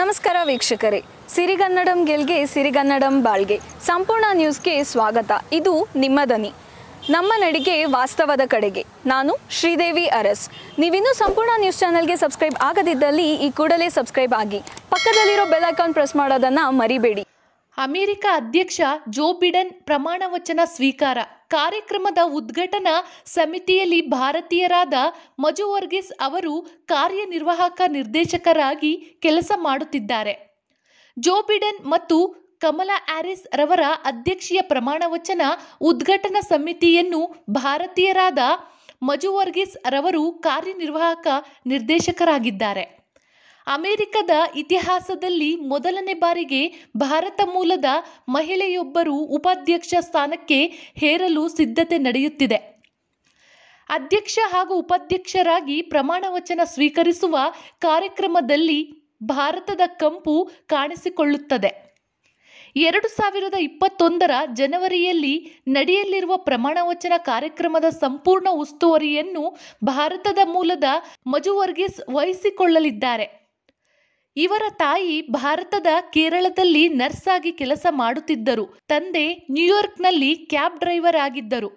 ನಮಸ್ಕಾರ ವೀಕ್ಷಕರೇ ಸಿರಿಗನ್ನಡಂ ಗೆಲ್ಗೆ ಸಿರಿಗನ್ನಡಂ ಬಾಳ್ಗೆ ಸಂಪೂರ್ಣ ನ್ಯೂಸ್ಗೆ ಸ್ವಾಗತ ಇದು ನಿಮ್ಮ ದನಿ ನಮ್ಮ ನಡಿಗೆ ವಾಸ್ತವದ ಕಡೆಗೆ ನಾನು ಶ್ರೀದೇವಿ ಅರಸ್ ನೀವಿನ್ನೂ ಸಂಪೂರ್ಣ ನ್ಯೂಸ್ ಚಾನಲ್ಗೆ ಸಬ್ಸ್ಕ್ರೈಬ್ ಆಗದಿದ್ದಲ್ಲಿ ಈ ಕೂಡಲೇ ಸಬ್ಸ್ಕ್ರೈಬ್ ಆಗಿ ಪಕ್ಕದಲ್ಲಿರೋ ಬೆಲ್ ಐಕಾನ್ ಪ್ರೆಸ್ ಮಾಡೋದನ್ನು ಮರಿಬೇಡಿ ಅಮೆರಿಕ ಅಧ್ಯಕ್ಷ ಜೋ ಬಿಡನ್ ಪ್ರಮಾಣ ವಚನ ಸ್ವೀಕಾರ ಕಾರ್ಯಕ್ರಮದ ಉದ್ಘಾಟನಾ ಸಮಿತಿಯಲ್ಲಿ ಭಾರತೀಯರಾದ ಮಜು ಅವರು ಕಾರ್ಯನಿರ್ವಾಹಕ ನಿರ್ದೇಶಕರಾಗಿ ಕೆಲಸ ಮಾಡುತ್ತಿದ್ದಾರೆ ಜೋ ಬಿಡನ್ ಮತ್ತು ಕಮಲಾ ಹ್ಯಾರಿಸ್ ರವರ ಅಧ್ಯಕ್ಷೀಯ ಪ್ರಮಾಣ ವಚನ ಉದ್ಘಾಟನಾ ಸಮಿತಿಯನ್ನು ಭಾರತೀಯರಾದ ಮಜು ವರ್ಗೀಸ್ ರವರು ಕಾರ್ಯನಿರ್ವಾಹಕ ನಿರ್ದೇಶಕರಾಗಿದ್ದಾರೆ ಅಮೆರಿಕದ ಇತಿಹಾಸದಲ್ಲಿ ಮೊದಲನೇ ಬಾರಿಗೆ ಭಾರತ ಮೂಲದ ಮಹಿಳೆಯೊಬ್ಬರು ಉಪಾಧ್ಯಕ್ಷ ಸ್ಥಾನಕ್ಕೆ ಹೇರಲು ಸಿದ್ಧತೆ ನಡೆಯುತ್ತಿದೆ ಅಧ್ಯಕ್ಷ ಹಾಗೂ ಉಪಾಧ್ಯಕ್ಷರಾಗಿ ಪ್ರಮಾಣ ವಚನ ಸ್ವೀಕರಿಸುವ ಕಾರ್ಯಕ್ರಮದಲ್ಲಿ ಭಾರತದ ಕಂಪು ಕಾಣಿಸಿಕೊಳ್ಳುತ್ತದೆ ಎರಡು ಸಾವಿರದ ಇಪ್ಪತ್ತೊಂದರ ಜನವರಿಯಲ್ಲಿ ನಡೆಯಲಿರುವ ಪ್ರಮಾಣ ವಚನ ಕಾರ್ಯಕ್ರಮದ ಸಂಪೂರ್ಣ ಉಸ್ತುವಾರಿಯನ್ನು ಭಾರತದ ಮೂಲದ ಮಜುವರ್ಗಿಸ್ ವಹಿಸಿಕೊಳ್ಳಲಿದ್ದಾರೆ ಇವರ ತಾಯಿ ಭಾರತದ ಕೇರಳದಲ್ಲಿ ನರ್ಸ್ ಆಗಿ ಕೆಲಸ ಮಾಡುತ್ತಿದ್ದರು ತಂದೆ ನ್ಯೂಯಾರ್ಕ್ನಲ್ಲಿ ಕ್ಯಾಬ್ ಡ್ರೈವರ್ ಆಗಿದ್ದರು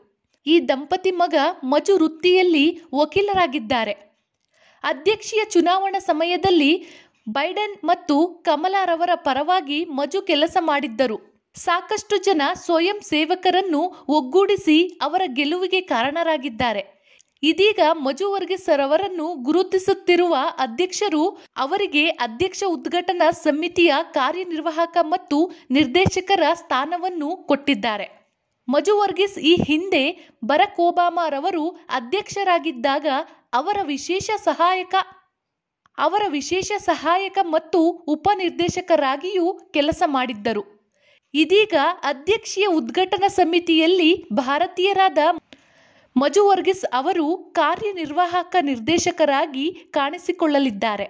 ಈ ದಂಪತಿ ಮಗ ಮಜು ವೃತ್ತಿಯಲ್ಲಿ ವಕೀಲರಾಗಿದ್ದಾರೆ ಅಧ್ಯಕ್ಷೀಯ ಚುನಾವಣಾ ಸಮಯದಲ್ಲಿ ಬೈಡನ್ ಮತ್ತು ಕಮಲಾರವರ ಪರವಾಗಿ ಮಜು ಕೆಲಸ ಮಾಡಿದ್ದರು ಸಾಕಷ್ಟು ಜನ ಸ್ವಯಂ ಸೇವಕರನ್ನು ಒಗ್ಗೂಡಿಸಿ ಅವರ ಗೆಲುವಿಗೆ ಕಾರಣರಾಗಿದ್ದಾರೆ ಇದೀಗ ಮಜು ವರ್ಗೀಸ್ ಗುರುತಿಸುತ್ತಿರುವ ಅಧ್ಯಕ್ಷರು ಅವರಿಗೆ ಅಧ್ಯಕ್ಷ ಉದ್ಘಾಟನಾ ಸಮಿತಿಯ ಕಾರ್ಯನಿರ್ವಾಹಕ ಮತ್ತು ನಿರ್ದೇಶಕರ ಸ್ಥಾನವನ್ನು ಕೊಟ್ಟಿದ್ದಾರೆ ಮಜು ವರ್ಗೀಸ್ ಈ ಹಿಂದೆ ಬರಕ್ ಒಬಾಮಾರವರು ಅಧ್ಯಕ್ಷರಾಗಿದ್ದಾಗ ಅವರ ವಿಶೇಷ ಸಹಾಯಕ ಅವರ ವಿಶೇಷ ಸಹಾಯಕ ಮತ್ತು ಉಪನಿರ್ದೇಶಕರಾಗಿಯೂ ಕೆಲಸ ಮಾಡಿದ್ದರು ಇದೀಗ ಅಧ್ಯಕ್ಷೀಯ ಉದ್ಘಾಟನಾ ಸಮಿತಿಯಲ್ಲಿ ಭಾರತೀಯರಾದ ಮಜುವರ್ಗಿಸ್ ಅವರು ಕಾರ್ಯನಿರ್ವಾಹಕ ನಿರ್ದೇಶಕರಾಗಿ ಕಾಣಿಸಿಕೊಳ್ಳಲಿದ್ದಾರೆ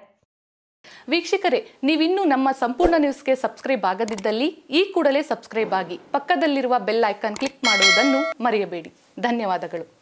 ವೀಕ್ಷಕರೇ ನೀವಿನ್ನೂ ನಮ್ಮ ಸಂಪೂರ್ಣ ನ್ಯೂಸ್ಗೆ ಸಬ್ಸ್ಕ್ರೈಬ್ ಆಗದಿದ್ದಲ್ಲಿ ಈ ಕೂಡಲೇ ಸಬ್ಸ್ಕ್ರೈಬ್ ಆಗಿ ಪಕ್ಕದಲ್ಲಿರುವ ಬೆಲ್ ಐಕಾನ್ ಕ್ಲಿಕ್ ಮಾಡುವುದನ್ನು ಮರೆಯಬೇಡಿ ಧನ್ಯವಾದಗಳು